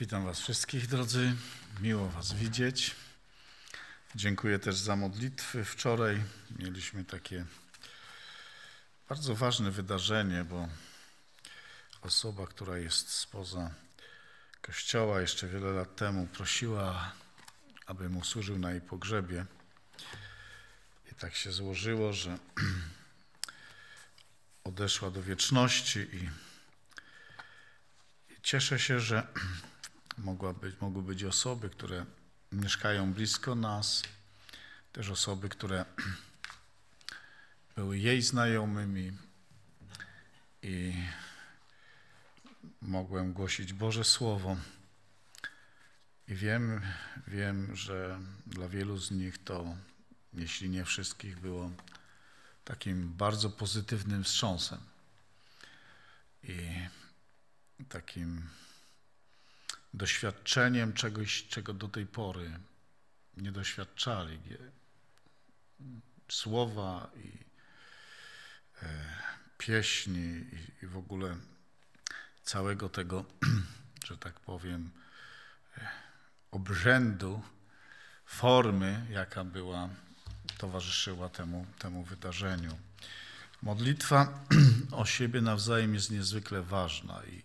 Witam Was wszystkich, drodzy. Miło Was widzieć. Dziękuję też za modlitwy. Wczoraj mieliśmy takie bardzo ważne wydarzenie, bo osoba, która jest spoza kościoła jeszcze wiele lat temu, prosiła, aby mu służył na jej pogrzebie. I tak się złożyło, że odeszła do wieczności i, i cieszę się, że Mogła być, mogły być osoby, które mieszkają blisko nas, też osoby, które były jej znajomymi i mogłem głosić Boże Słowo. I wiem, wiem, że dla wielu z nich to, jeśli nie wszystkich, było takim bardzo pozytywnym wstrząsem i takim doświadczeniem czegoś, czego do tej pory nie doświadczali. Słowa i e, pieśni i w ogóle całego tego, że tak powiem, e, obrzędu, formy, jaka była, towarzyszyła temu, temu wydarzeniu. Modlitwa o siebie nawzajem jest niezwykle ważna i,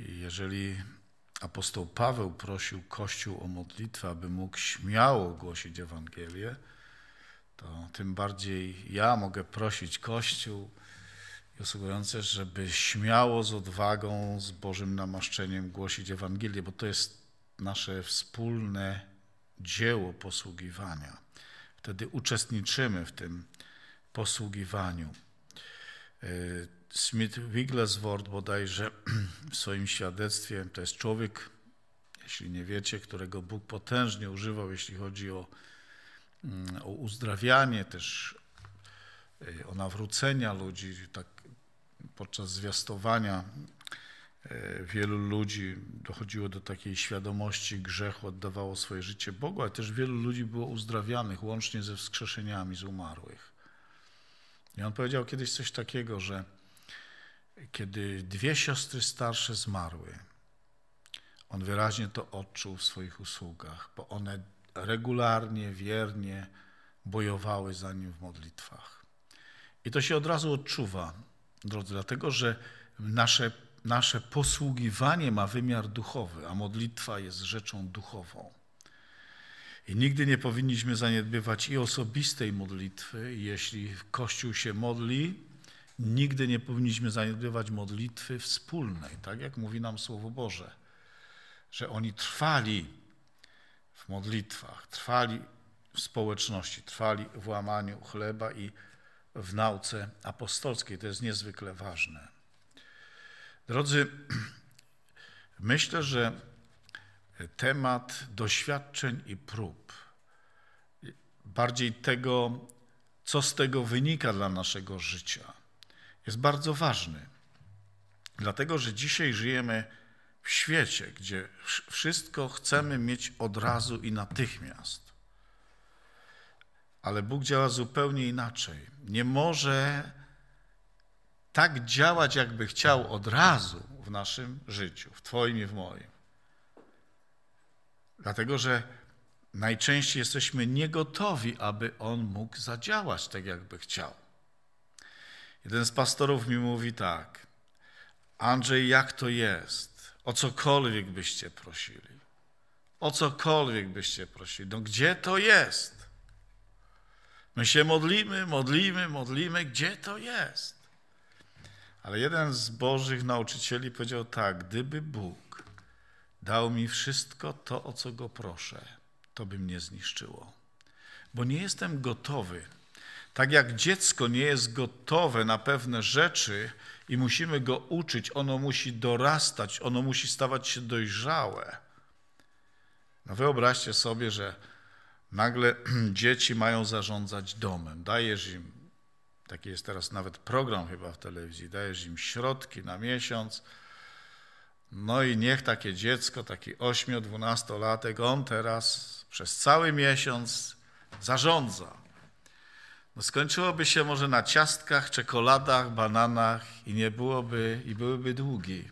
i jeżeli apostoł Paweł prosił Kościół o modlitwę, aby mógł śmiało głosić Ewangelię, to tym bardziej ja mogę prosić Kościół i usługujące, żeby śmiało, z odwagą, z Bożym namaszczeniem głosić Ewangelię, bo to jest nasze wspólne dzieło posługiwania. Wtedy uczestniczymy w tym posługiwaniu. Y, Smith Wigglesworth bodajże w swoim świadectwie, to jest człowiek, jeśli nie wiecie, którego Bóg potężnie używał, jeśli chodzi o, mm, o uzdrawianie, też e, o nawrócenia ludzi, tak podczas zwiastowania e, wielu ludzi dochodziło do takiej świadomości grzechu, oddawało swoje życie Bogu, ale też wielu ludzi było uzdrawianych, łącznie ze wskrzeszeniami z umarłych. I on powiedział kiedyś coś takiego, że kiedy dwie siostry starsze zmarły, on wyraźnie to odczuł w swoich usługach, bo one regularnie, wiernie bojowały za nim w modlitwach. I to się od razu odczuwa, drodzy, dlatego że nasze, nasze posługiwanie ma wymiar duchowy, a modlitwa jest rzeczą duchową. I nigdy nie powinniśmy zaniedbywać i osobistej modlitwy. Jeśli Kościół się modli, nigdy nie powinniśmy zaniedbywać modlitwy wspólnej, tak jak mówi nam Słowo Boże, że oni trwali w modlitwach, trwali w społeczności, trwali w łamaniu chleba i w nauce apostolskiej. To jest niezwykle ważne. Drodzy, myślę, że temat doświadczeń i prób, bardziej tego, co z tego wynika dla naszego życia – jest bardzo ważny. Dlatego, że dzisiaj żyjemy w świecie, gdzie wszystko chcemy mieć od razu i natychmiast. Ale Bóg działa zupełnie inaczej. Nie może tak działać, jakby chciał od razu w naszym życiu, w Twoim i w moim. Dlatego, że najczęściej jesteśmy niegotowi, aby On mógł zadziałać tak, jakby chciał. Jeden z pastorów mi mówi tak: Andrzej, jak to jest? O cokolwiek byście prosili. O cokolwiek byście prosili. No gdzie to jest? My się modlimy, modlimy, modlimy, gdzie to jest? Ale jeden z Bożych nauczycieli powiedział tak: Gdyby Bóg dał mi wszystko to, o co go proszę, to by mnie zniszczyło, bo nie jestem gotowy tak jak dziecko nie jest gotowe na pewne rzeczy i musimy go uczyć, ono musi dorastać, ono musi stawać się dojrzałe. No wyobraźcie sobie, że nagle dzieci mają zarządzać domem. Dajesz im, taki jest teraz nawet program chyba w telewizji, dajesz im środki na miesiąc. No i niech takie dziecko, taki 8-12-latek, on teraz przez cały miesiąc zarządza no skończyłoby się może na ciastkach, czekoladach, bananach i nie byłoby, i byłyby długi.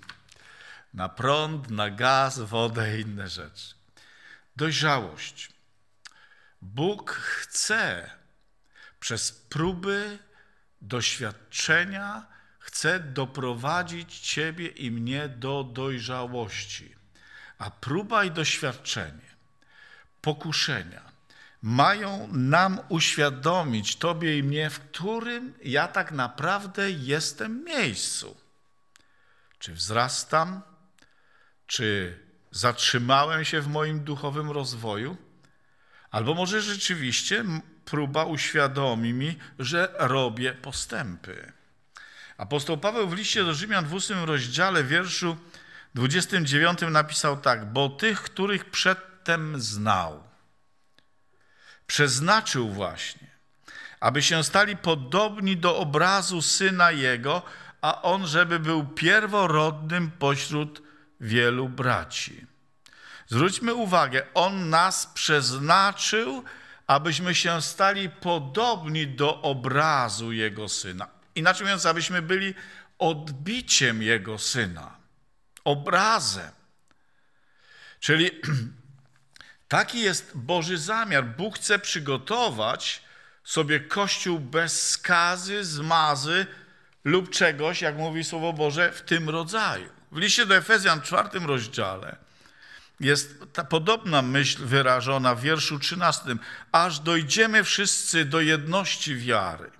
Na prąd, na gaz, wodę i inne rzeczy. Dojrzałość. Bóg chce przez próby, doświadczenia, chce doprowadzić Ciebie i mnie do dojrzałości. A próba i doświadczenie, pokuszenia, mają nam uświadomić, Tobie i mnie, w którym ja tak naprawdę jestem miejscu. Czy wzrastam, czy zatrzymałem się w moim duchowym rozwoju, albo może rzeczywiście próba uświadomi mi, że robię postępy. Apostoł Paweł w liście do Rzymian w 8 rozdziale wierszu 29 napisał tak, bo tych, których przedtem znał, przeznaczył właśnie, aby się stali podobni do obrazu syna jego, a on, żeby był pierworodnym pośród wielu braci. Zwróćmy uwagę, on nas przeznaczył, abyśmy się stali podobni do obrazu jego syna. Inaczej mówiąc, abyśmy byli odbiciem jego syna, obrazem. Czyli Taki jest Boży zamiar. Bóg chce przygotować sobie kościół bez skazy, zmazy lub czegoś, jak mówi Słowo Boże, w tym rodzaju. W liście do Efezjan, czwartym rozdziale, jest ta podobna myśl wyrażona w wierszu 13. Aż dojdziemy wszyscy do jedności wiary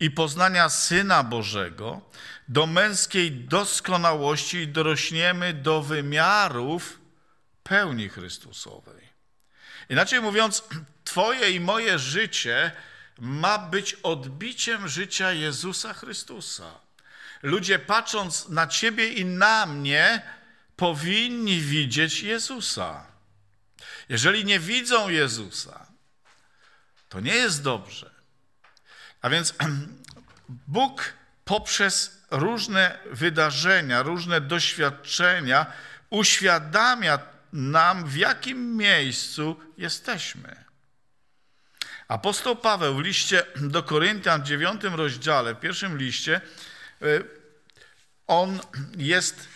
i poznania Syna Bożego, do męskiej doskonałości i dorośniemy do wymiarów pełni Chrystusowej. Inaczej mówiąc, Twoje i moje życie ma być odbiciem życia Jezusa Chrystusa. Ludzie patrząc na Ciebie i na mnie, powinni widzieć Jezusa. Jeżeli nie widzą Jezusa, to nie jest dobrze. A więc Bóg poprzez różne wydarzenia, różne doświadczenia uświadamia nam, w jakim miejscu jesteśmy. Apostoł Paweł w liście do Koryntian w dziewiątym rozdziale, w pierwszym liście, y, on jest,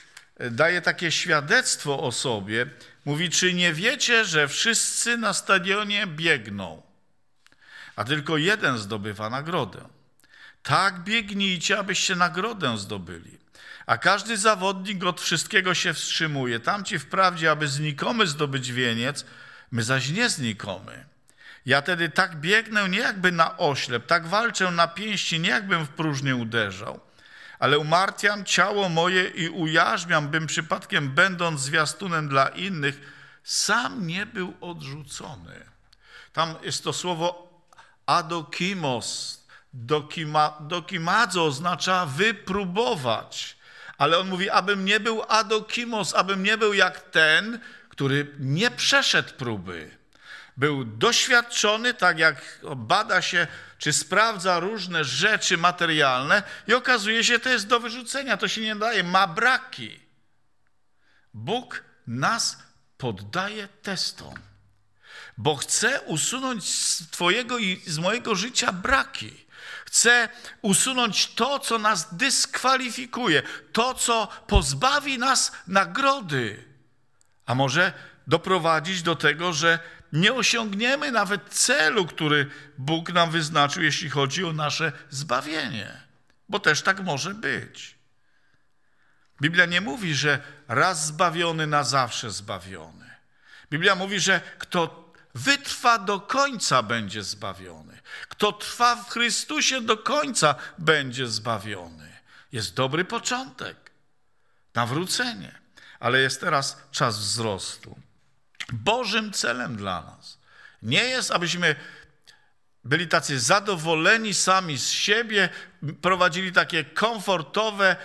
daje takie świadectwo o sobie. Mówi, czy nie wiecie, że wszyscy na stadionie biegną, a tylko jeden zdobywa nagrodę? Tak biegnijcie, abyście nagrodę zdobyli. A każdy zawodnik od wszystkiego się wstrzymuje. Tamci wprawdzie, aby znikomy zdobyć wieniec, my zaś nie znikomy. Ja tedy tak biegnę, nie jakby na oślep, tak walczę na pięści, nie jakbym w próżnię uderzał. Ale umartwiam ciało moje i ujarzmiam, bym przypadkiem będąc zwiastunem dla innych, sam nie był odrzucony. Tam jest to słowo adokimos, dokima, dokimadzo oznacza wypróbować. Ale on mówi, abym nie był adokimos, abym nie był jak ten, który nie przeszedł próby. Był doświadczony, tak jak bada się, czy sprawdza różne rzeczy materialne i okazuje się, to jest do wyrzucenia, to się nie daje, ma braki. Bóg nas poddaje testom, bo chce usunąć z Twojego i z mojego życia braki. Chce usunąć to, co nas dyskwalifikuje, to, co pozbawi nas nagrody, a może doprowadzić do tego, że nie osiągniemy nawet celu, który Bóg nam wyznaczył, jeśli chodzi o nasze zbawienie, bo też tak może być. Biblia nie mówi, że raz zbawiony, na zawsze zbawiony. Biblia mówi, że kto wytrwa do końca, będzie zbawiony. Kto trwa w Chrystusie do końca, będzie zbawiony. Jest dobry początek, nawrócenie, ale jest teraz czas wzrostu. Bożym celem dla nas nie jest, abyśmy byli tacy zadowoleni sami z siebie, prowadzili takie komfortowe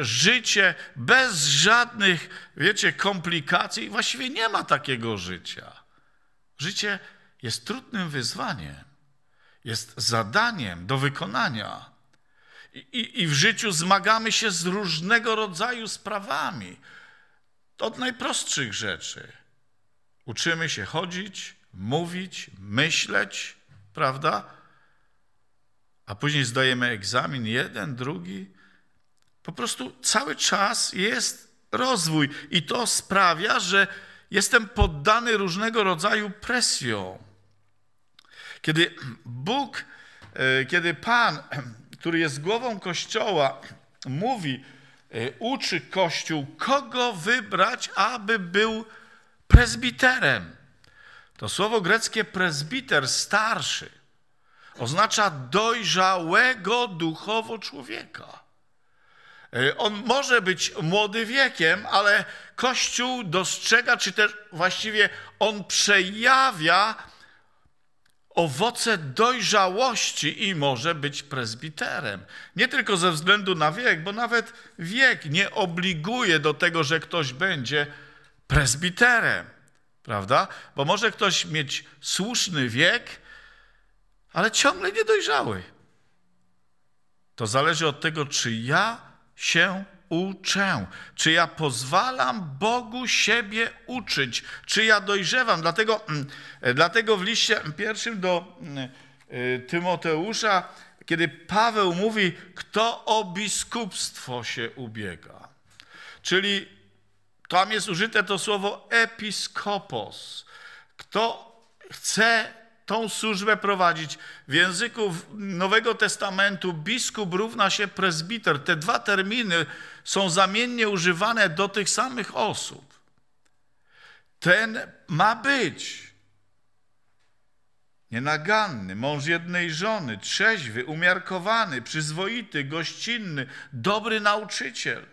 życie bez żadnych, wiecie, komplikacji. Właściwie nie ma takiego życia. Życie jest trudnym wyzwaniem, jest zadaniem do wykonania. I, i, I, w życiu zmagamy się z różnego rodzaju sprawami, od najprostszych rzeczy. Uczymy się chodzić, mówić, myśleć, prawda? A później zdajemy egzamin jeden, drugi. Po prostu cały czas jest rozwój, i to sprawia, że jestem poddany różnego rodzaju presją, Kiedy Bóg, e, kiedy Pan, który jest głową Kościoła, mówi, e, uczy Kościół, kogo wybrać, aby był prezbiterem. To słowo greckie prezbiter, starszy, oznacza dojrzałego duchowo człowieka. E, on może być młody wiekiem, ale Kościół dostrzega, czy też właściwie on przejawia owoce dojrzałości i może być prezbiterem. Nie tylko ze względu na wiek, bo nawet wiek nie obliguje do tego, że ktoś będzie prezbiterem, prawda? Bo może ktoś mieć słuszny wiek, ale ciągle niedojrzały. To zależy od tego, czy ja się uczę? Czy ja pozwalam Bogu siebie uczyć? Czy ja dojrzewam? Dlatego, mm, e, dlatego w liście pierwszym do mm, e, Tymoteusza, kiedy Paweł mówi, kto o biskupstwo się ubiega, czyli tam jest użyte to słowo episkopos. Kto chce tą służbę prowadzić. W języku Nowego Testamentu biskup równa się prezbiter. Te dwa terminy są zamiennie używane do tych samych osób. Ten ma być nienaganny, mąż jednej żony, trzeźwy, umiarkowany, przyzwoity, gościnny, dobry nauczyciel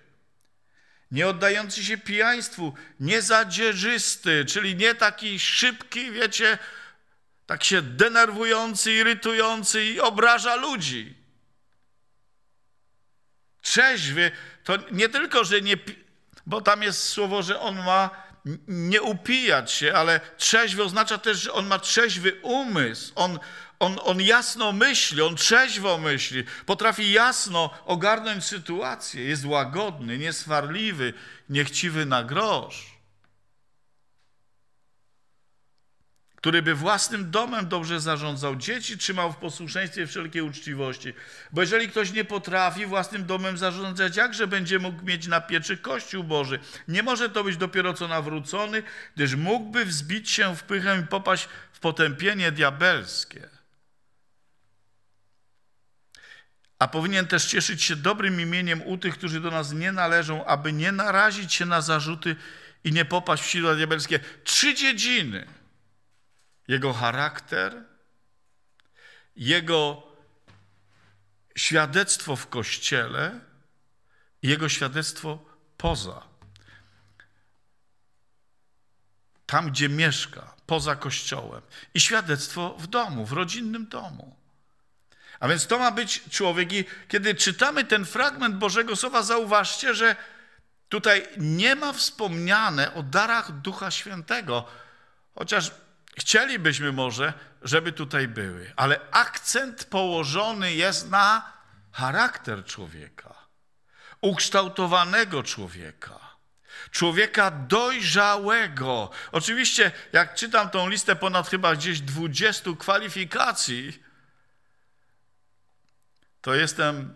nie oddający się pijaństwu, niezadzieżysty, czyli nie taki szybki, wiecie, tak się denerwujący, irytujący i obraża ludzi. Trzeźwy to nie tylko, że nie. Bo tam jest słowo, że on ma nie upijać się, ale trzeźwy oznacza też, że on ma trzeźwy umysł. On, on, on jasno myśli, on trzeźwo myśli, potrafi jasno ogarnąć sytuację, jest łagodny, nieswarliwy, niechciwy na grosz. który by własnym domem dobrze zarządzał, dzieci trzymał w posłuszeństwie wszelkiej uczciwości. Bo jeżeli ktoś nie potrafi własnym domem zarządzać, jakże będzie mógł mieć na pieczy Kościół Boży? Nie może to być dopiero co nawrócony, gdyż mógłby wzbić się w pychę i popaść w potępienie diabelskie. A powinien też cieszyć się dobrym imieniem u tych, którzy do nas nie należą, aby nie narazić się na zarzuty i nie popaść w sidła diabelskie. Trzy dziedziny – jego charakter, jego świadectwo w kościele i jego świadectwo poza. Tam, gdzie mieszka, poza kościołem. I świadectwo w domu, w rodzinnym domu. A więc to ma być człowiek, i kiedy czytamy ten fragment Bożego Słowa, zauważcie, że tutaj nie ma wspomniane o darach Ducha Świętego. Chociaż Chcielibyśmy może, żeby tutaj były, ale akcent położony jest na charakter człowieka, ukształtowanego człowieka, człowieka dojrzałego. Oczywiście, jak czytam tą listę ponad chyba gdzieś 20 kwalifikacji, to jestem,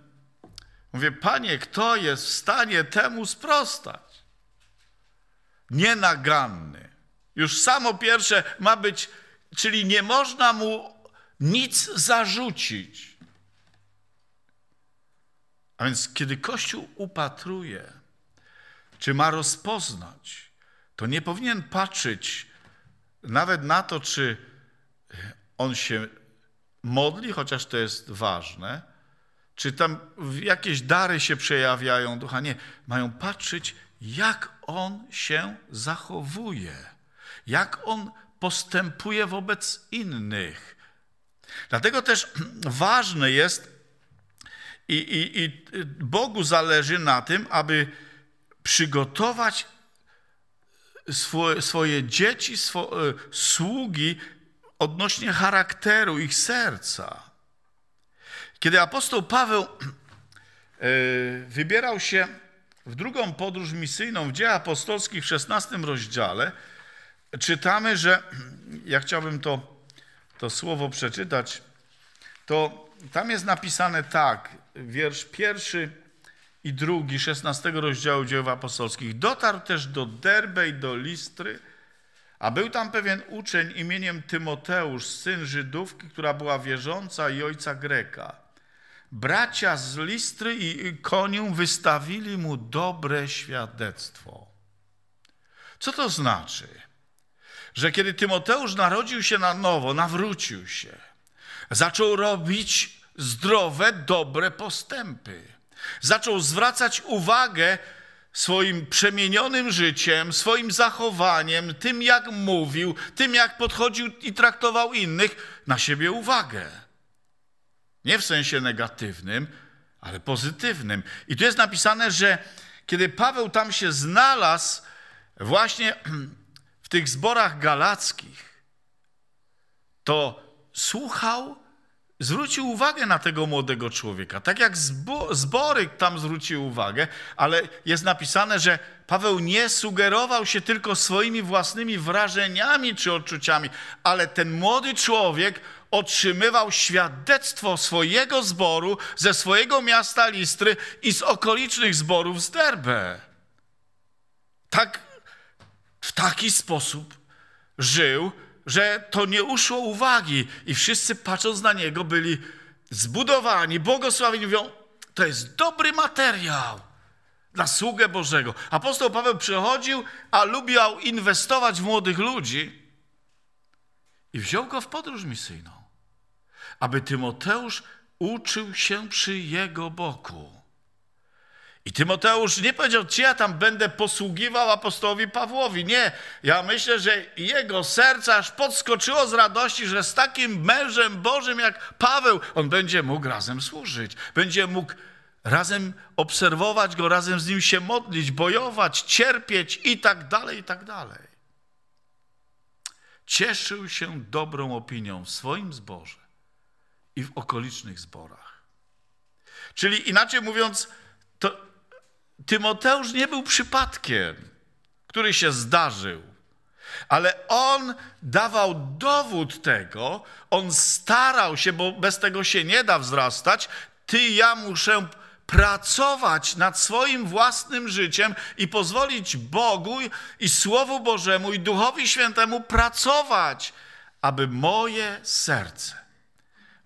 mówię, panie, kto jest w stanie temu sprostać? Nienaganny już samo pierwsze ma być, czyli nie można mu nic zarzucić. A więc, kiedy Kościół upatruje, czy ma rozpoznać, to nie powinien patrzeć nawet na to, czy on się modli, chociaż to jest ważne, czy tam jakieś dary się przejawiają ducha. Nie, mają patrzeć, jak on się zachowuje jak on postępuje wobec innych. Dlatego też ważne jest i, i, i Bogu zależy na tym, aby przygotować swoje dzieci, swo, e, sługi odnośnie charakteru ich serca. Kiedy apostoł Paweł e, wybierał się w drugą podróż misyjną w dziejach Apostolskich w 16 rozdziale, czytamy, że ja chciałbym to, to słowo przeczytać, to tam jest napisane tak, wiersz pierwszy i drugi, 16 rozdziału dzieł apostolskich. Dotarł też do Derbe i do Listry, a był tam pewien uczeń imieniem Tymoteusz, syn Żydówki, która była wierząca i ojca Greka. Bracia z Listry i Konium wystawili mu dobre świadectwo. Co to znaczy? że kiedy Tymoteusz narodził się na nowo, nawrócił się, zaczął robić zdrowe, dobre postępy. Zaczął zwracać uwagę swoim przemienionym życiem, swoim zachowaniem, tym jak mówił, tym jak podchodził i traktował innych, na siebie uwagę. Nie w sensie negatywnym, ale pozytywnym. I tu jest napisane, że kiedy Paweł tam się znalazł, właśnie w tych zborach galackich, to słuchał, zwrócił uwagę na tego młodego człowieka. Tak jak zbory tam zwrócił uwagę, ale jest napisane, że Paweł nie sugerował się tylko swoimi własnymi wrażeniami czy odczuciami, ale ten młody człowiek otrzymywał świadectwo swojego zboru, ze swojego miasta Listry i z okolicznych zborów z Derbe. Tak taki sposób żył, że to nie uszło uwagi i wszyscy patrząc na niego byli zbudowani, błogosławieni, mówią, to jest dobry materiał na sługę Bożego. Apostoł Paweł przychodził, a lubiał inwestować w młodych ludzi i wziął go w podróż misyjną, aby Tymoteusz uczył się przy jego boku. I Tymoteusz nie powiedział, czy ja tam będę posługiwał apostołowi Pawłowi. Nie, ja myślę, że jego serce aż podskoczyło z radości, że z takim mężem Bożym jak Paweł, on będzie mógł razem służyć, będzie mógł razem obserwować go, razem z nim się modlić, bojować, cierpieć i tak dalej, i tak dalej. Cieszył się dobrą opinią w swoim zborze i w okolicznych zborach. Czyli inaczej mówiąc, to Tymoteusz nie był przypadkiem, który się zdarzył, ale on dawał dowód tego, on starał się, bo bez tego się nie da wzrastać. Ty, ja muszę pracować nad swoim własnym życiem i pozwolić Bogu i Słowu Bożemu i Duchowi Świętemu pracować, aby moje serce,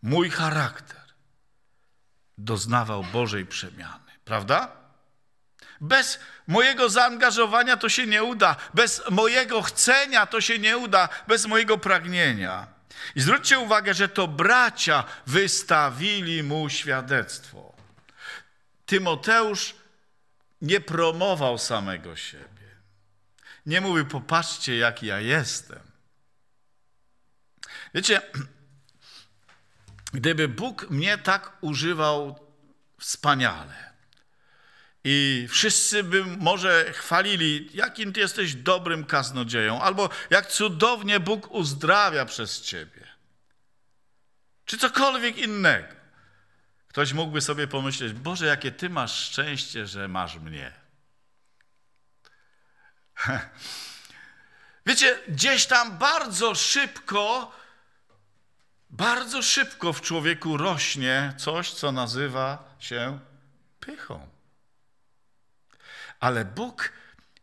mój charakter doznawał Bożej przemiany. Prawda? Bez mojego zaangażowania to się nie uda, bez mojego chcenia to się nie uda, bez mojego pragnienia. I zwróćcie uwagę, że to bracia wystawili mu świadectwo. Tymoteusz nie promował samego siebie. Nie mówi: popatrzcie, jak ja jestem. Wiecie, gdyby Bóg mnie tak używał wspaniale, i wszyscy by może chwalili, jakim ty jesteś dobrym kaznodzieją, albo jak cudownie Bóg uzdrawia przez ciebie. Czy cokolwiek innego. Ktoś mógłby sobie pomyśleć, Boże, jakie ty masz szczęście, że masz mnie. Wiecie, gdzieś tam bardzo szybko, bardzo szybko w człowieku rośnie coś, co nazywa się pychą ale Bóg,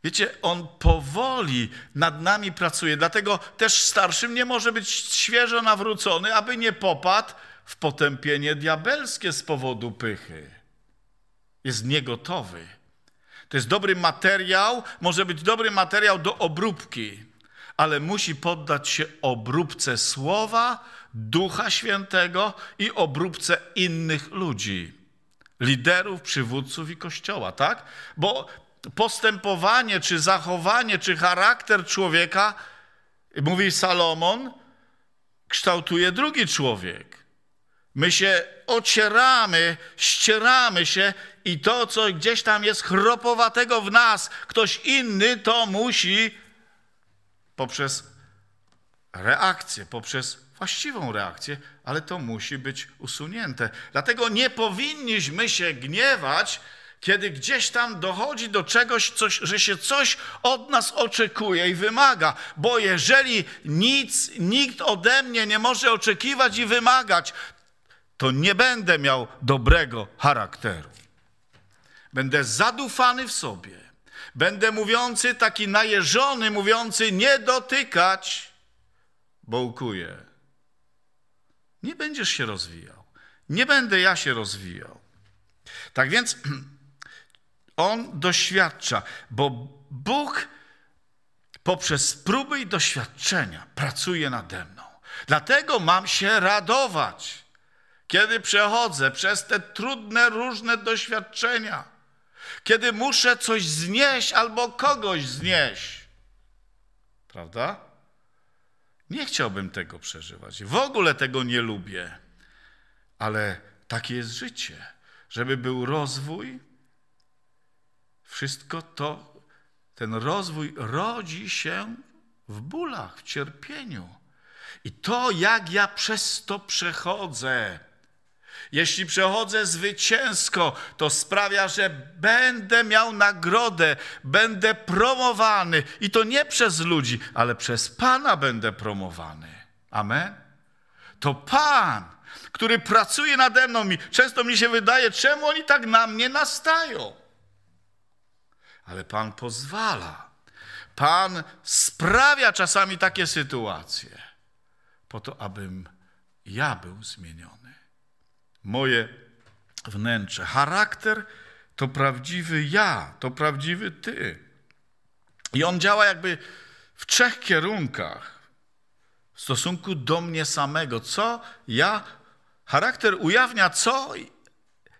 wiecie, On powoli nad nami pracuje. Dlatego też starszym nie może być świeżo nawrócony, aby nie popadł w potępienie diabelskie z powodu pychy. Jest niegotowy. To jest dobry materiał, może być dobry materiał do obróbki, ale musi poddać się obróbce słowa, Ducha Świętego i obróbce innych ludzi, liderów, przywódców i kościoła, tak? Bo postępowanie, czy zachowanie, czy charakter człowieka, mówi Salomon, kształtuje drugi człowiek. My się ocieramy, ścieramy się i to, co gdzieś tam jest chropowatego w nas, ktoś inny to musi poprzez reakcję, poprzez właściwą reakcję, ale to musi być usunięte. Dlatego nie powinniśmy się gniewać, kiedy gdzieś tam dochodzi do czegoś, coś, że się coś od nas oczekuje i wymaga. Bo jeżeli nic, nikt ode mnie nie może oczekiwać i wymagać, to nie będę miał dobrego charakteru. Będę zadufany w sobie. Będę mówiący taki najeżony, mówiący nie dotykać, bołkuję. Nie będziesz się rozwijał. Nie będę ja się rozwijał. Tak więc on doświadcza, bo Bóg poprzez próby i doświadczenia pracuje nade mną. Dlatego mam się radować, kiedy przechodzę przez te trudne, różne doświadczenia, kiedy muszę coś znieść albo kogoś znieść. Prawda? Nie chciałbym tego przeżywać. W ogóle tego nie lubię. Ale takie jest życie. Żeby był rozwój, wszystko to, ten rozwój rodzi się w bólach, w cierpieniu. I to, jak ja przez to przechodzę, jeśli przechodzę zwycięsko, to sprawia, że będę miał nagrodę, będę promowany i to nie przez ludzi, ale przez Pana będę promowany. Amen. To Pan, który pracuje nade mną, mi, często mi się wydaje, czemu oni tak na mnie nastają ale Pan pozwala. Pan sprawia czasami takie sytuacje, po to, abym ja był zmieniony. Moje wnętrze, charakter to prawdziwy ja, to prawdziwy ty. I on działa jakby w trzech kierunkach w stosunku do mnie samego. Co ja, charakter ujawnia, co,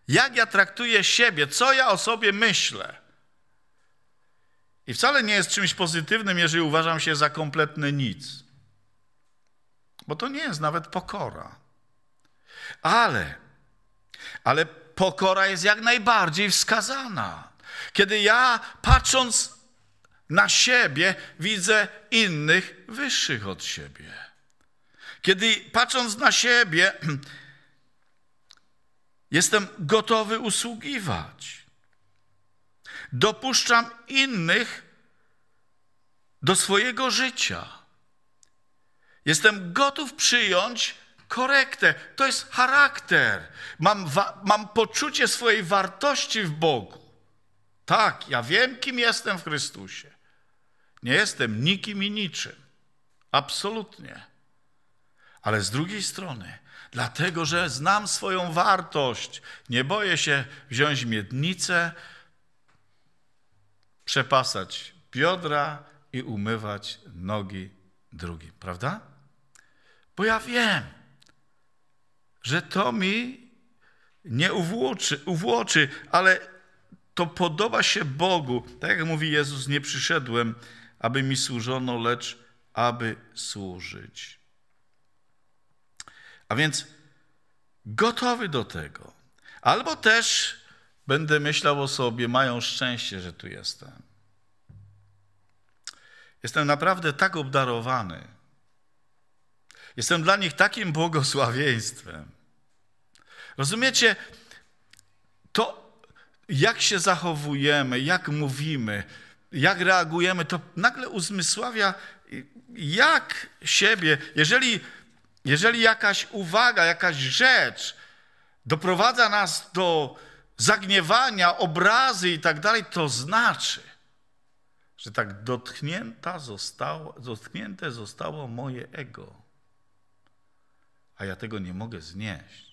jak ja traktuję siebie, co ja o sobie myślę. I wcale nie jest czymś pozytywnym, jeżeli uważam się za kompletne nic. Bo to nie jest nawet pokora. Ale, ale pokora jest jak najbardziej wskazana. Kiedy ja patrząc na siebie widzę innych wyższych od siebie. Kiedy patrząc na siebie jestem gotowy usługiwać dopuszczam innych do swojego życia. Jestem gotów przyjąć korektę. To jest charakter. Mam, mam poczucie swojej wartości w Bogu. Tak, ja wiem, kim jestem w Chrystusie. Nie jestem nikim i niczym. Absolutnie. Ale z drugiej strony, dlatego że znam swoją wartość, nie boję się wziąć miednicę, przepasać biodra i umywać nogi drugim, prawda? Bo ja wiem, że to mi nie uwłoczy, uwłoczy ale to podoba się Bogu. Tak jak mówi Jezus, nie przyszedłem, aby mi służono, lecz aby służyć. A więc gotowy do tego. Albo też Będę myślał o sobie, mają szczęście, że tu jestem. Jestem naprawdę tak obdarowany. Jestem dla nich takim błogosławieństwem. Rozumiecie? To, jak się zachowujemy, jak mówimy, jak reagujemy, to nagle uzmysławia, jak siebie, jeżeli, jeżeli jakaś uwaga, jakaś rzecz doprowadza nas do zagniewania, obrazy i tak dalej, to znaczy, że tak dotknięta zostało, dotknięte zostało moje ego, a ja tego nie mogę znieść.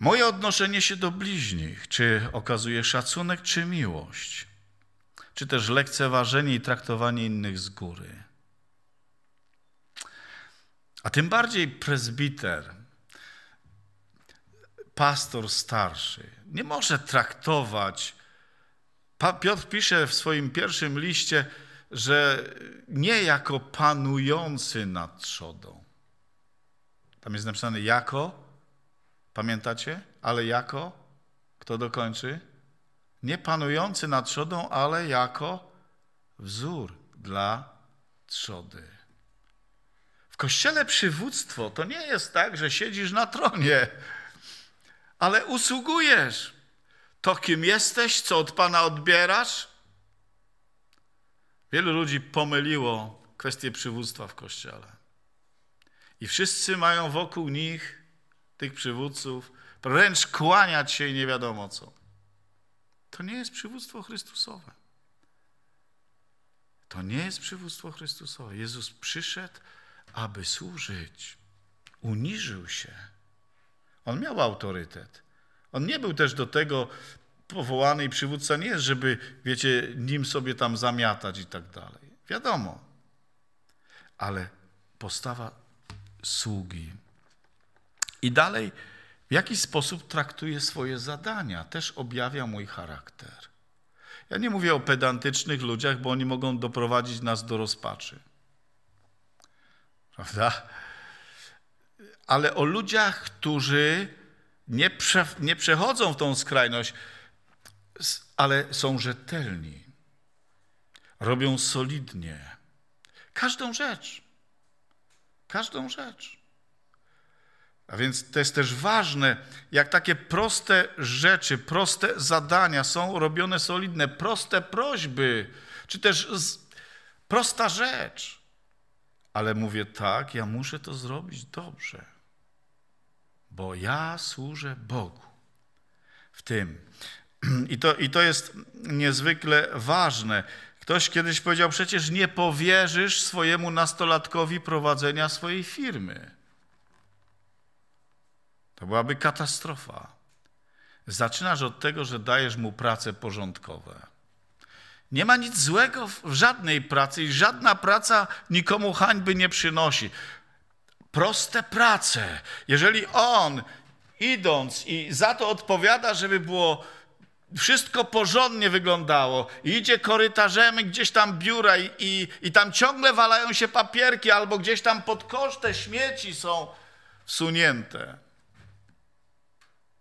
Moje odnoszenie się do bliźnich, czy okazuje szacunek, czy miłość, czy też lekceważenie i traktowanie innych z góry. A tym bardziej prezbiter, pastor starszy nie może traktować. Piotr pisze w swoim pierwszym liście, że nie jako panujący nad trzodą. Tam jest napisane jako, pamiętacie? Ale jako, kto dokończy? Nie panujący nad trzodą, ale jako wzór dla trzody. W kościele przywództwo to nie jest tak, że siedzisz na tronie ale usługujesz. To, kim jesteś, co od Pana odbierasz? Wielu ludzi pomyliło kwestię przywództwa w kościele. I wszyscy mają wokół nich, tych przywódców, wręcz kłaniać się i nie wiadomo co. To nie jest przywództwo Chrystusowe. To nie jest przywództwo Chrystusowe. Jezus przyszedł, aby służyć. Uniżył się on miał autorytet. On nie był też do tego powołany i przywódca nie jest, żeby, wiecie, nim sobie tam zamiatać i tak dalej. Wiadomo. Ale postawa sługi. I dalej, w jaki sposób traktuje swoje zadania, też objawia mój charakter. Ja nie mówię o pedantycznych ludziach, bo oni mogą doprowadzić nas do rozpaczy. Prawda? ale o ludziach, którzy nie, prze, nie przechodzą w tą skrajność, ale są rzetelni. Robią solidnie każdą rzecz. Każdą rzecz. A więc to jest też ważne, jak takie proste rzeczy, proste zadania są robione solidne, proste prośby, czy też prosta rzecz. Ale mówię tak, ja muszę to zrobić dobrze bo ja służę Bogu w tym. I to, I to jest niezwykle ważne. Ktoś kiedyś powiedział, przecież nie powierzysz swojemu nastolatkowi prowadzenia swojej firmy. To byłaby katastrofa. Zaczynasz od tego, że dajesz mu prace porządkowe. Nie ma nic złego w żadnej pracy i żadna praca nikomu hańby nie przynosi proste prace. Jeżeli on idąc i za to odpowiada, żeby było wszystko porządnie wyglądało, idzie korytarzem gdzieś tam biura i, i, i tam ciągle walają się papierki albo gdzieś tam pod kosztem śmieci są sunięte,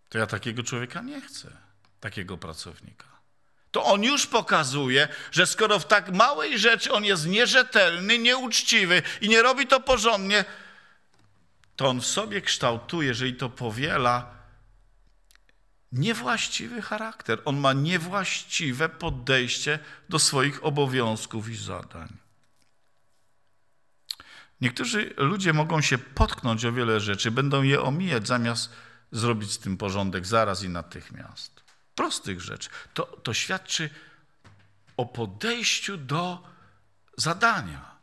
to ja takiego człowieka nie chcę, takiego pracownika. To on już pokazuje, że skoro w tak małej rzeczy on jest nierzetelny, nieuczciwy i nie robi to porządnie, to on w sobie kształtuje, jeżeli to powiela, niewłaściwy charakter. On ma niewłaściwe podejście do swoich obowiązków i zadań. Niektórzy ludzie mogą się potknąć o wiele rzeczy, będą je omijać zamiast zrobić z tym porządek zaraz i natychmiast. Prostych rzeczy. To, to świadczy o podejściu do zadania.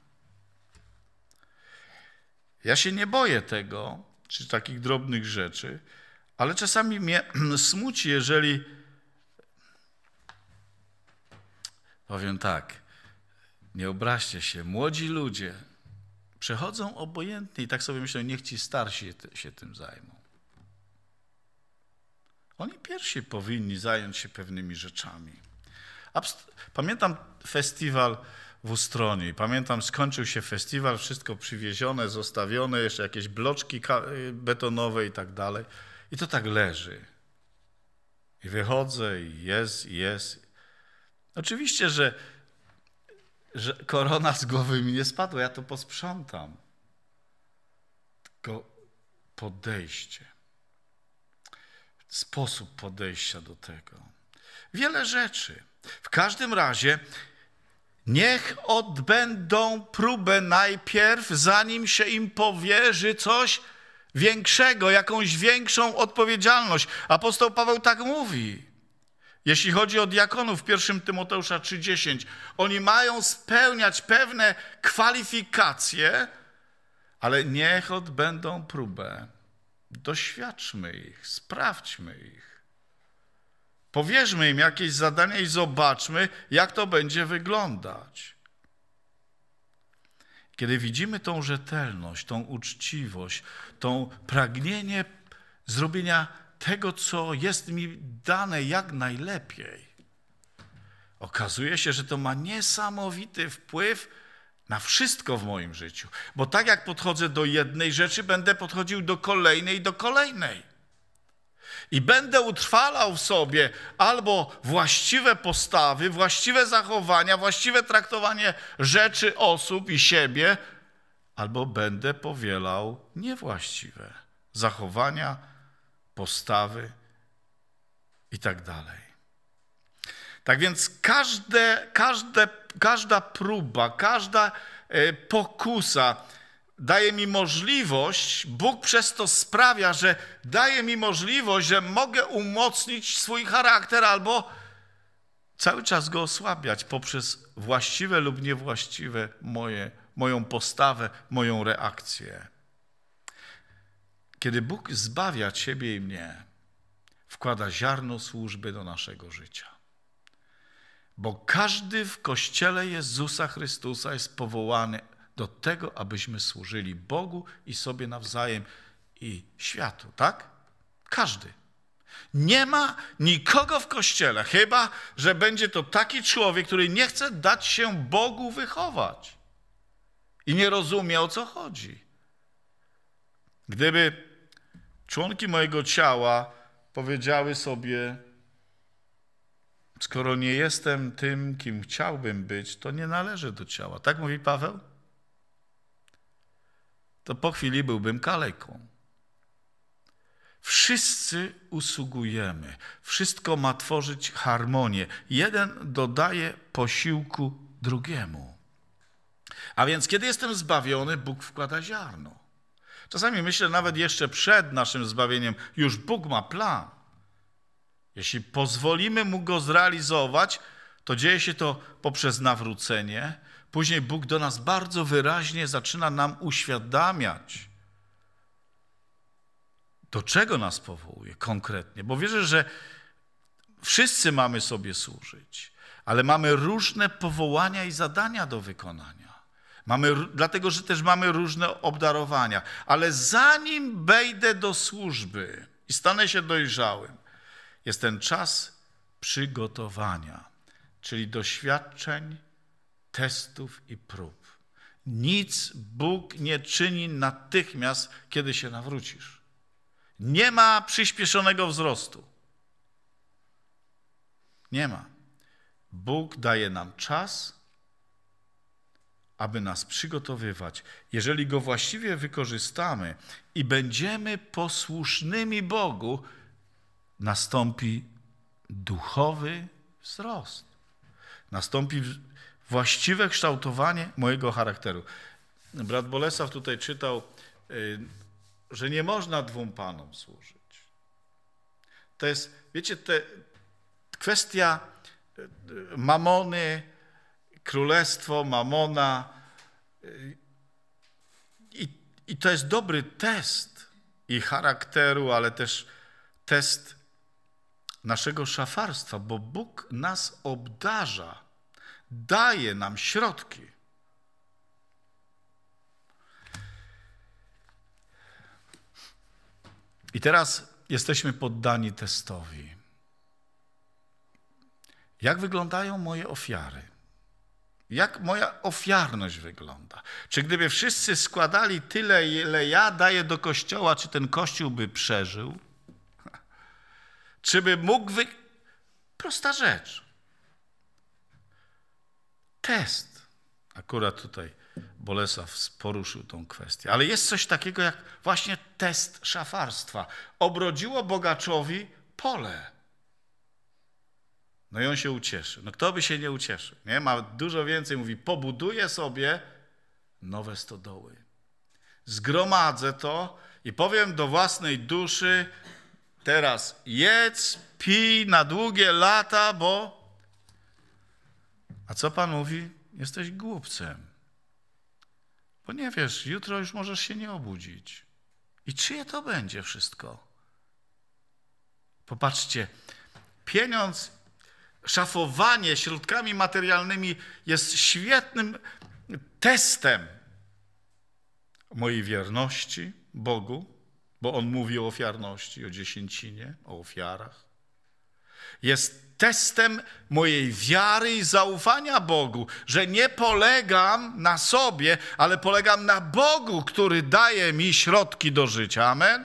Ja się nie boję tego, czy takich drobnych rzeczy, ale czasami mnie smuci, jeżeli. Powiem tak, nie obraźcie się, młodzi ludzie przechodzą obojętnie i tak sobie myślą, niech ci starsi się tym zajmą. Oni pierwsi powinni zająć się pewnymi rzeczami. Pamiętam festiwal w ustronie. I pamiętam, skończył się festiwal, wszystko przywiezione, zostawione, jeszcze jakieś bloczki betonowe i tak dalej. I to tak leży. I wychodzę i jest, i jest. Oczywiście, że, że korona z głowy mi nie spadła, ja to posprzątam. Tylko podejście, sposób podejścia do tego. Wiele rzeczy. W każdym razie Niech odbędą próbę najpierw, zanim się im powierzy coś większego, jakąś większą odpowiedzialność. Apostoł Paweł tak mówi. Jeśli chodzi o diakonów w 1 Tymoteusza 3:10, oni mają spełniać pewne kwalifikacje, ale niech odbędą próbę. Doświadczmy ich, sprawdźmy ich. Powierzmy im jakieś zadanie i zobaczmy, jak to będzie wyglądać. Kiedy widzimy tą rzetelność, tą uczciwość, tą pragnienie zrobienia tego, co jest mi dane jak najlepiej, okazuje się, że to ma niesamowity wpływ na wszystko w moim życiu. Bo tak jak podchodzę do jednej rzeczy, będę podchodził do kolejnej, do kolejnej i będę utrwalał w sobie albo właściwe postawy, właściwe zachowania, właściwe traktowanie rzeczy, osób i siebie, albo będę powielał niewłaściwe zachowania, postawy i tak dalej. Tak więc każde, każde, każda próba, każda e, pokusa, daje mi możliwość, Bóg przez to sprawia, że daje mi możliwość, że mogę umocnić swój charakter albo cały czas go osłabiać poprzez właściwe lub niewłaściwe moje, moją postawę, moją reakcję. Kiedy Bóg zbawia ciebie i mnie, wkłada ziarno służby do naszego życia. Bo każdy w kościele Jezusa Chrystusa jest powołany do tego, abyśmy służyli Bogu i sobie nawzajem i światu, tak? Każdy. Nie ma nikogo w kościele, chyba że będzie to taki człowiek, który nie chce dać się Bogu wychować i nie rozumie o co chodzi. Gdyby członki mojego ciała powiedziały sobie, skoro nie jestem tym, kim chciałbym być, to nie należy do ciała. Tak mówi Paweł? to po chwili byłbym kaleką. Wszyscy usługujemy. Wszystko ma tworzyć harmonię. Jeden dodaje posiłku drugiemu. A więc, kiedy jestem zbawiony, Bóg wkłada ziarno. Czasami myślę, nawet jeszcze przed naszym zbawieniem, już Bóg ma plan. Jeśli pozwolimy Mu go zrealizować, to dzieje się to poprzez nawrócenie, Później Bóg do nas bardzo wyraźnie zaczyna nam uświadamiać, do czego nas powołuje konkretnie. Bo wierzę, że wszyscy mamy sobie służyć, ale mamy różne powołania i zadania do wykonania. Mamy, dlatego, że też mamy różne obdarowania. Ale zanim wejdę do służby i stanę się dojrzałym, jest ten czas przygotowania, czyli doświadczeń, testów i prób. Nic Bóg nie czyni natychmiast, kiedy się nawrócisz. Nie ma przyspieszonego wzrostu. Nie ma. Bóg daje nam czas, aby nas przygotowywać. Jeżeli go właściwie wykorzystamy i będziemy posłusznymi Bogu, nastąpi duchowy wzrost. Nastąpi właściwe kształtowanie mojego charakteru. Brat Bolesław tutaj czytał, y, że nie można dwóm panom służyć. To jest, wiecie, te, kwestia y, y, mamony, królestwo, mamona. I, I to jest dobry test i charakteru, ale też test naszego szafarstwa, bo Bóg nas obdarza daje nam środki. I teraz jesteśmy poddani testowi. Jak wyglądają moje ofiary? Jak moja ofiarność wygląda? Czy gdyby wszyscy składali tyle, ile ja daję do kościoła, czy ten kościół by przeżył? Czy by mógł wy... Prosta rzecz test. Akurat tutaj Bolesław poruszył tą kwestię. Ale jest coś takiego jak właśnie test szafarstwa. Obrodziło bogaczowi pole. No i on się ucieszy. No kto by się nie ucieszył? Nie? Ma dużo więcej, mówi, pobuduję sobie nowe stodoły. Zgromadzę to i powiem do własnej duszy, teraz jedz, pij na długie lata, bo a co Pan mówi? Jesteś głupcem. Bo nie wiesz, jutro już możesz się nie obudzić. I czyje to będzie wszystko? Popatrzcie, pieniądz, szafowanie środkami materialnymi jest świetnym testem mojej wierności Bogu, bo On mówi o ofiarności, o dziesięcinie, o ofiarach. Jest jest testem mojej wiary i zaufania Bogu, że nie polegam na sobie, ale polegam na Bogu, który daje mi środki do życia. Amen.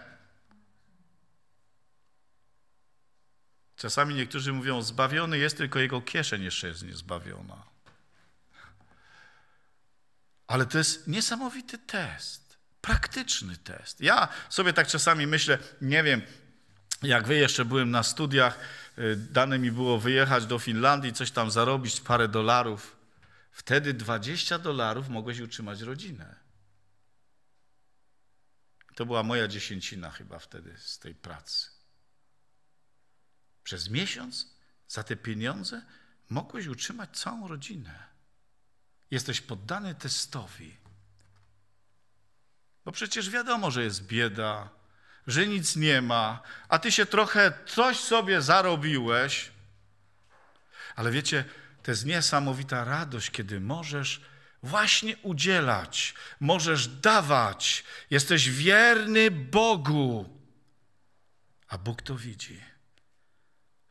Czasami niektórzy mówią, zbawiony jest, tylko jego kieszeń jeszcze jest niezbawiona. Ale to jest niesamowity test, praktyczny test. Ja sobie tak czasami myślę, nie wiem, jak wy jeszcze byłem na studiach, y, dane mi było wyjechać do Finlandii, coś tam zarobić, parę dolarów. Wtedy 20 dolarów mogłeś utrzymać rodzinę. To była moja dziesięcina chyba wtedy z tej pracy. Przez miesiąc za te pieniądze mogłeś utrzymać całą rodzinę. Jesteś poddany testowi. Bo przecież wiadomo, że jest bieda, że nic nie ma, a ty się trochę coś sobie zarobiłeś. Ale wiecie, to jest niesamowita radość, kiedy możesz właśnie udzielać, możesz dawać. Jesteś wierny Bogu. A Bóg to widzi,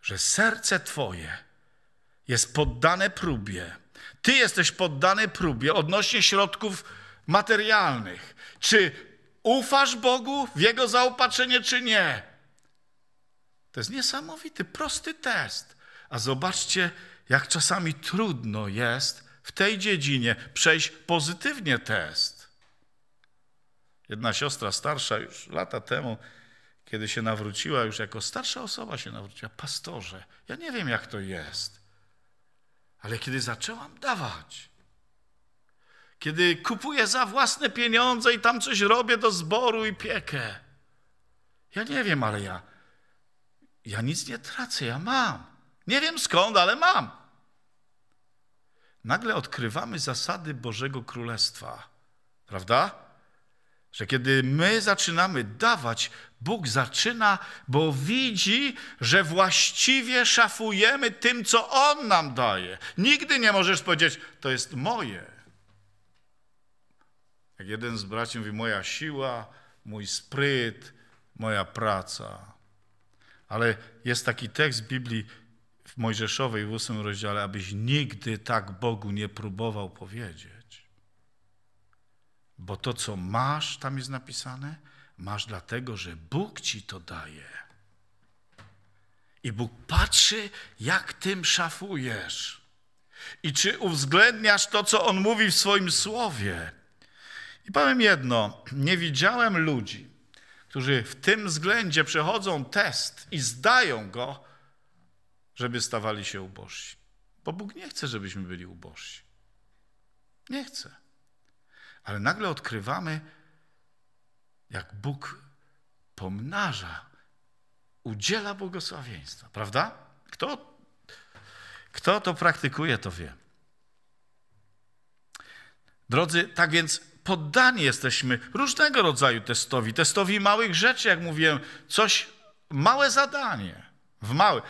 że serce Twoje jest poddane próbie. Ty jesteś poddany próbie odnośnie środków materialnych. Czy Ufasz Bogu w Jego zaopatrzenie czy nie? To jest niesamowity, prosty test. A zobaczcie, jak czasami trudno jest w tej dziedzinie przejść pozytywnie test. Jedna siostra starsza już lata temu, kiedy się nawróciła, już jako starsza osoba się nawróciła, pastorze, ja nie wiem jak to jest, ale kiedy zaczęłam dawać, kiedy kupuję za własne pieniądze i tam coś robię do zboru i piekę. Ja nie wiem, ale ja, ja nic nie tracę, ja mam. Nie wiem skąd, ale mam. Nagle odkrywamy zasady Bożego Królestwa, prawda? że kiedy my zaczynamy dawać, Bóg zaczyna, bo widzi, że właściwie szafujemy tym, co On nam daje. Nigdy nie możesz powiedzieć, to jest moje. Jak jeden z braci mówi, moja siła, mój spryt, moja praca. Ale jest taki tekst w Biblii w Mojżeszowej w ósmym rozdziale, abyś nigdy tak Bogu nie próbował powiedzieć. Bo to, co masz, tam jest napisane, masz dlatego, że Bóg ci to daje. I Bóg patrzy, jak tym szafujesz. I czy uwzględniasz to, co On mówi w swoim słowie. I powiem jedno, nie widziałem ludzi, którzy w tym względzie przechodzą test i zdają go, żeby stawali się ubożsi. Bo Bóg nie chce, żebyśmy byli ubożsi. Nie chce. Ale nagle odkrywamy, jak Bóg pomnaża, udziela błogosławieństwa, prawda? Kto, kto to praktykuje, to wie. Drodzy, tak więc poddani jesteśmy różnego rodzaju testowi, testowi małych rzeczy, jak mówiłem, coś, małe zadanie, w mały.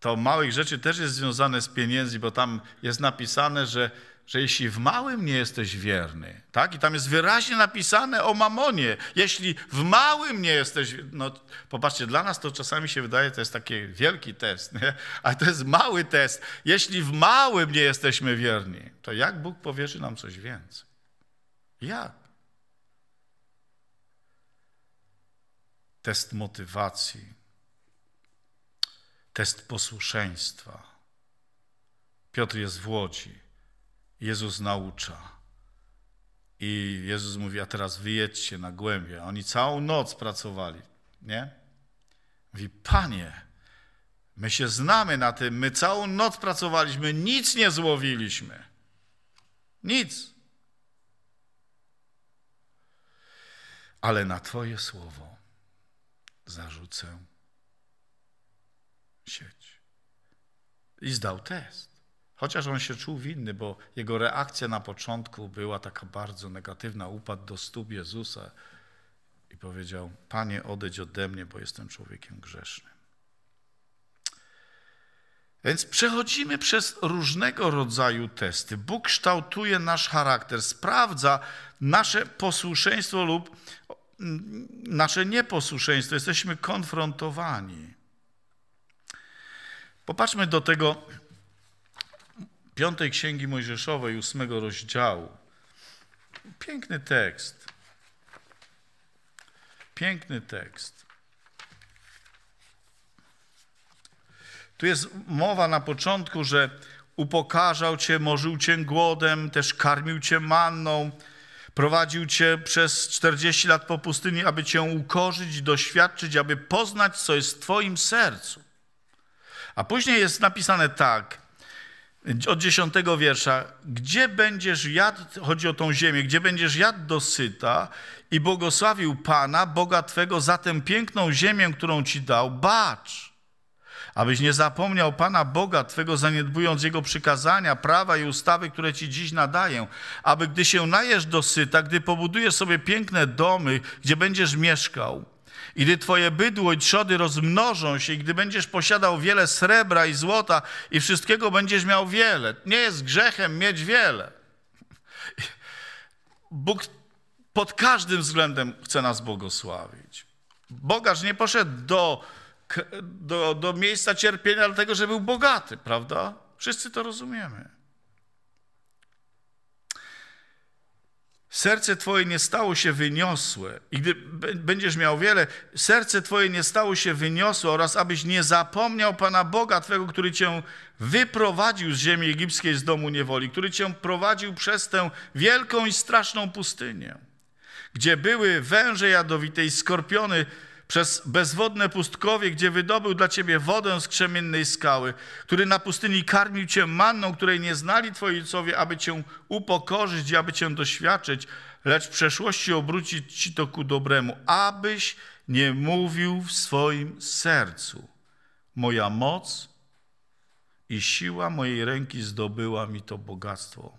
To małych rzeczy też jest związane z pieniędzmi, bo tam jest napisane, że, że jeśli w małym nie jesteś wierny, tak? I tam jest wyraźnie napisane o mamonie. Jeśli w małym nie jesteś, no popatrzcie, dla nas to czasami się wydaje, to jest taki wielki test, nie? ale to jest mały test. Jeśli w małym nie jesteśmy wierni, to jak Bóg powierzy nam coś więcej? Jak? Test motywacji, test posłuszeństwa. Piotr jest w łodzi, Jezus naucza. I Jezus mówi, a teraz wyjedźcie na głębie. oni całą noc pracowali, nie? Mówi, panie, my się znamy na tym, my całą noc pracowaliśmy, nic nie złowiliśmy. Nic. ale na Twoje słowo zarzucę sieć. I zdał test. Chociaż on się czuł winny, bo jego reakcja na początku była taka bardzo negatywna. Upadł do stóp Jezusa i powiedział: Panie, odejdź ode mnie, bo jestem człowiekiem grzesznym. Więc przechodzimy przez różnego rodzaju testy. Bóg kształtuje nasz charakter, sprawdza nasze posłuszeństwo lub mm, nasze nieposłuszeństwo. Jesteśmy konfrontowani. Popatrzmy do tego piątej Księgi Mojżeszowej, ósmego rozdziału. Piękny tekst. Piękny tekst. Tu jest mowa na początku, że upokarzał cię, morzył cię głodem, też karmił cię manną, prowadził cię przez 40 lat po pustyni, aby cię ukorzyć, doświadczyć, aby poznać, co jest w twoim sercu. A później jest napisane tak, od 10. wiersza, gdzie będziesz jadł, chodzi o tą ziemię, gdzie będziesz jadł dosyta i błogosławił Pana, Boga Twego, za tę piękną ziemię, którą Ci dał, bacz abyś nie zapomniał Pana Boga Twego, zaniedbując Jego przykazania, prawa i ustawy, które Ci dziś nadaję, aby gdy się najesz dosyta, gdy pobudujesz sobie piękne domy, gdzie będziesz mieszkał, i gdy Twoje bydło i trzody rozmnożą się, i gdy będziesz posiadał wiele srebra i złota, i wszystkiego będziesz miał wiele. Nie jest grzechem mieć wiele. Bóg pod każdym względem chce nas bogosławić. Bogaż nie poszedł do do, do miejsca cierpienia, dlatego że był bogaty, prawda? Wszyscy to rozumiemy. Serce Twoje nie stało się wyniosłe. I gdy będziesz miał wiele, serce Twoje nie stało się wyniosłe oraz abyś nie zapomniał Pana Boga Twego, który Cię wyprowadził z ziemi egipskiej, z domu niewoli, który Cię prowadził przez tę wielką i straszną pustynię, gdzie były węże jadowite i skorpiony, przez bezwodne pustkowie, gdzie wydobył dla ciebie wodę z krzemiennej skały, który na pustyni karmił cię manną, której nie znali twoi ojcowie, aby cię upokorzyć i aby cię doświadczyć, lecz w przeszłości obrócić ci to ku dobremu, abyś nie mówił w swoim sercu. Moja moc i siła mojej ręki zdobyła mi to bogactwo.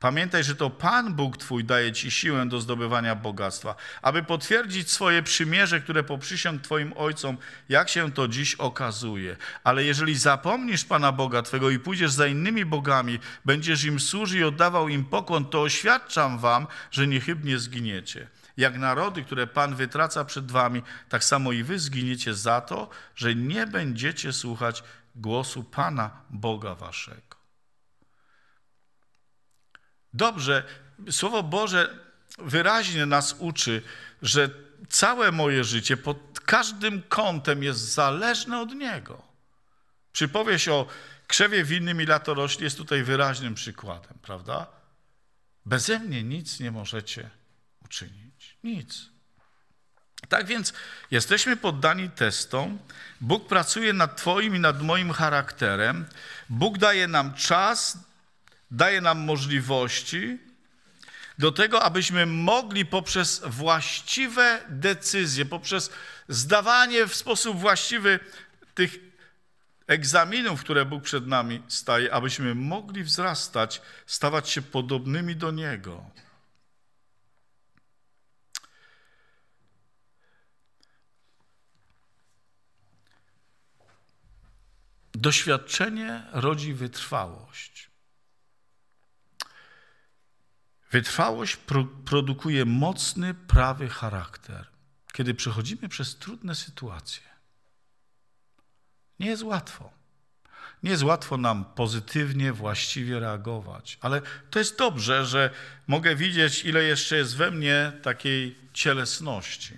Pamiętaj, że to Pan Bóg Twój daje Ci siłę do zdobywania bogactwa, aby potwierdzić swoje przymierze, które poprzysiąg Twoim ojcom, jak się to dziś okazuje. Ale jeżeli zapomnisz Pana Boga Twego i pójdziesz za innymi bogami, będziesz im służył i oddawał im pokłon, to oświadczam Wam, że niechybnie zginiecie. Jak narody, które Pan wytraca przed Wami, tak samo i Wy zginiecie za to, że nie będziecie słuchać głosu Pana Boga Waszego. Dobrze, Słowo Boże wyraźnie nas uczy, że całe moje życie pod każdym kątem jest zależne od Niego. Przypowieść o krzewie winnym i latorośli jest tutaj wyraźnym przykładem, prawda? Beze mnie nic nie możecie uczynić. Nic. Tak więc jesteśmy poddani testom. Bóg pracuje nad Twoim i nad moim charakterem. Bóg daje nam czas daje nam możliwości do tego, abyśmy mogli poprzez właściwe decyzje, poprzez zdawanie w sposób właściwy tych egzaminów, które Bóg przed nami staje, abyśmy mogli wzrastać, stawać się podobnymi do Niego. Doświadczenie rodzi wytrwałość. Wytrwałość pro produkuje mocny, prawy charakter. Kiedy przechodzimy przez trudne sytuacje, nie jest łatwo. Nie jest łatwo nam pozytywnie, właściwie reagować, ale to jest dobrze, że mogę widzieć, ile jeszcze jest we mnie takiej cielesności.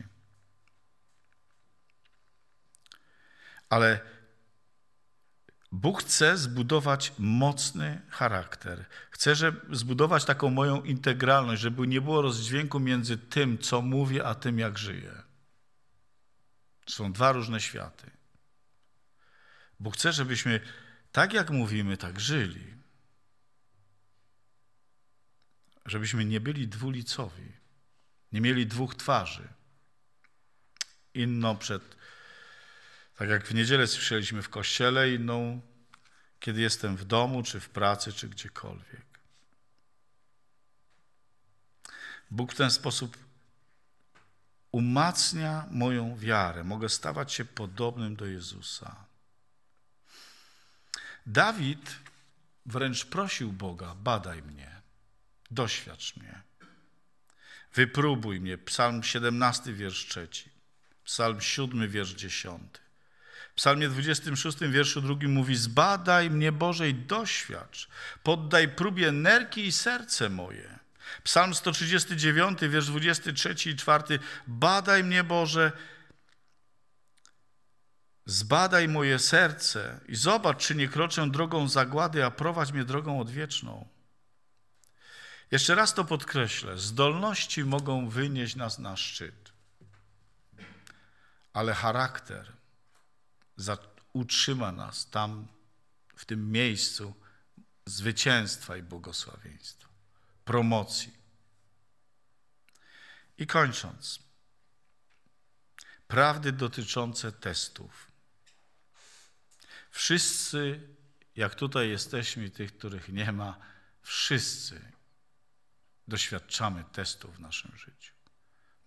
Ale Bóg chce zbudować mocny charakter. Chce że zbudować taką moją integralność, żeby nie było rozdźwięku między tym, co mówię, a tym, jak żyję. Są dwa różne światy. Bóg chce, żebyśmy tak, jak mówimy, tak żyli. Żebyśmy nie byli dwulicowi, nie mieli dwóch twarzy. Inną przed tak jak w niedzielę słyszeliśmy w kościele, inną kiedy jestem w domu, czy w pracy, czy gdziekolwiek. Bóg w ten sposób umacnia moją wiarę. Mogę stawać się podobnym do Jezusa. Dawid wręcz prosił Boga: badaj mnie, doświadcz mnie, wypróbuj mnie. Psalm 17, wiersz 3, Psalm 7, wiersz 10 psalmie 26, wierszu 2 mówi Zbadaj mnie Boże i doświadcz, poddaj próbie nerki i serce moje. Psalm 139, wiersz 23 i 4 Badaj mnie Boże, zbadaj moje serce i zobacz, czy nie kroczę drogą zagłady, a prowadź mnie drogą odwieczną. Jeszcze raz to podkreślę. Zdolności mogą wynieść nas na szczyt, ale charakter – za, utrzyma nas tam, w tym miejscu zwycięstwa i błogosławieństwa, promocji. I kończąc, prawdy dotyczące testów. Wszyscy, jak tutaj jesteśmy, tych, których nie ma, wszyscy doświadczamy testów w naszym życiu.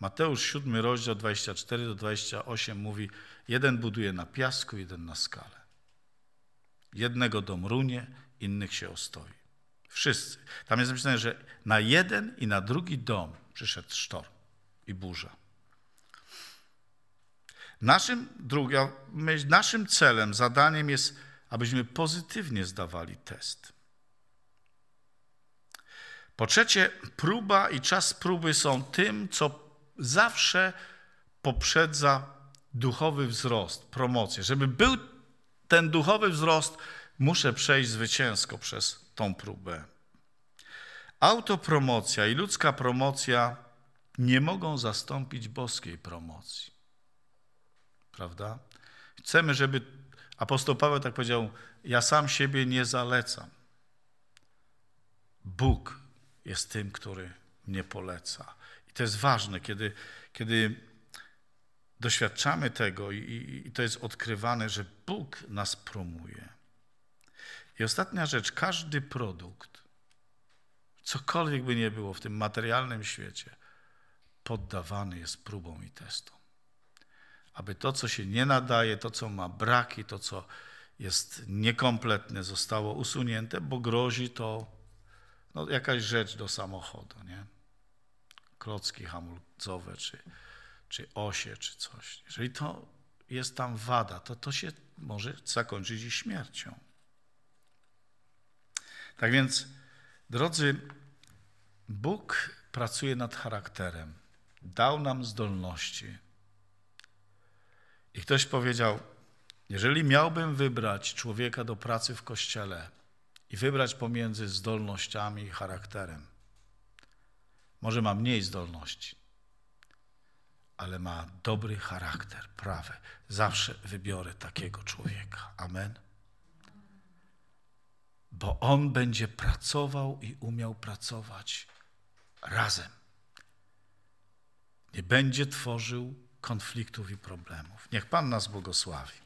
Mateusz 7, rozdział 24 do 28 mówi: Jeden buduje na piasku, jeden na skale. Jednego dom runie, innych się ostoi. Wszyscy. Tam jest napisane, że na jeden i na drugi dom przyszedł sztorm i burza. Naszym, druga, naszym celem, zadaniem jest, abyśmy pozytywnie zdawali test. Po trzecie, próba i czas próby są tym, co zawsze poprzedza duchowy wzrost, promocję. Żeby był ten duchowy wzrost, muszę przejść zwycięsko przez tą próbę. Autopromocja i ludzka promocja nie mogą zastąpić boskiej promocji. Prawda? Chcemy, żeby apostoł Paweł tak powiedział: Ja sam siebie nie zalecam. Bóg jest tym, który mnie poleca. I to jest ważne, kiedy, kiedy doświadczamy tego i, i to jest odkrywane, że Bóg nas promuje. I ostatnia rzecz, każdy produkt, cokolwiek by nie było w tym materialnym świecie, poddawany jest próbom i testom. Aby to, co się nie nadaje, to, co ma braki, to, co jest niekompletne, zostało usunięte, bo grozi to no, jakaś rzecz do samochodu. Nie? klocki hamulcowe, czy, czy osie, czy coś. Jeżeli to jest tam wada, to to się może zakończyć i śmiercią. Tak więc, drodzy, Bóg pracuje nad charakterem. Dał nam zdolności. I ktoś powiedział, jeżeli miałbym wybrać człowieka do pracy w kościele i wybrać pomiędzy zdolnościami i charakterem, może ma mniej zdolności, ale ma dobry charakter, prawy. Zawsze wybiorę takiego człowieka. Amen. Bo on będzie pracował i umiał pracować razem. Nie będzie tworzył konfliktów i problemów. Niech Pan nas błogosławi.